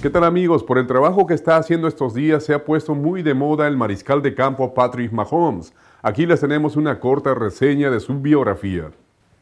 ¿Qué tal amigos? Por el trabajo que está haciendo estos días se ha puesto muy de moda el mariscal de campo Patrick Mahomes. Aquí les tenemos una corta reseña de su biografía.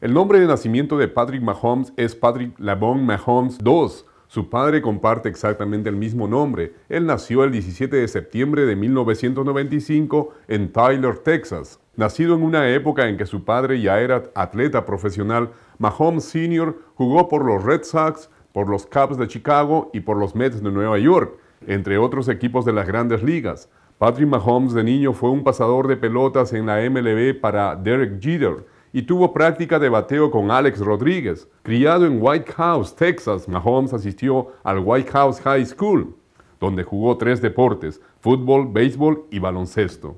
El nombre de nacimiento de Patrick Mahomes es Patrick Labon Mahomes II. Su padre comparte exactamente el mismo nombre. Él nació el 17 de septiembre de 1995 en Tyler, Texas. Nacido en una época en que su padre ya era atleta profesional, Mahomes Sr. jugó por los Red Sox, por los Cubs de Chicago y por los Mets de Nueva York, entre otros equipos de las grandes ligas. Patrick Mahomes de niño fue un pasador de pelotas en la MLB para Derek Jeter y tuvo práctica de bateo con Alex Rodríguez. Criado en White House, Texas, Mahomes asistió al White House High School, donde jugó tres deportes, fútbol, béisbol y baloncesto.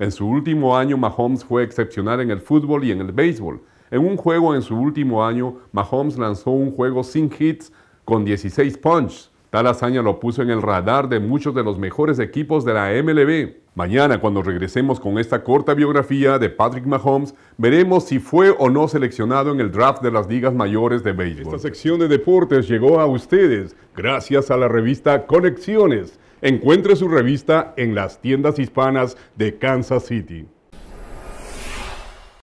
En su último año, Mahomes fue excepcional en el fútbol y en el béisbol, en un juego en su último año, Mahomes lanzó un juego sin hits con 16 punches. Tal hazaña lo puso en el radar de muchos de los mejores equipos de la MLB. Mañana, cuando regresemos con esta corta biografía de Patrick Mahomes, veremos si fue o no seleccionado en el draft de las ligas mayores de béisbol. Esta sección de deportes llegó a ustedes gracias a la revista Conexiones. Encuentre su revista en las tiendas hispanas de Kansas City.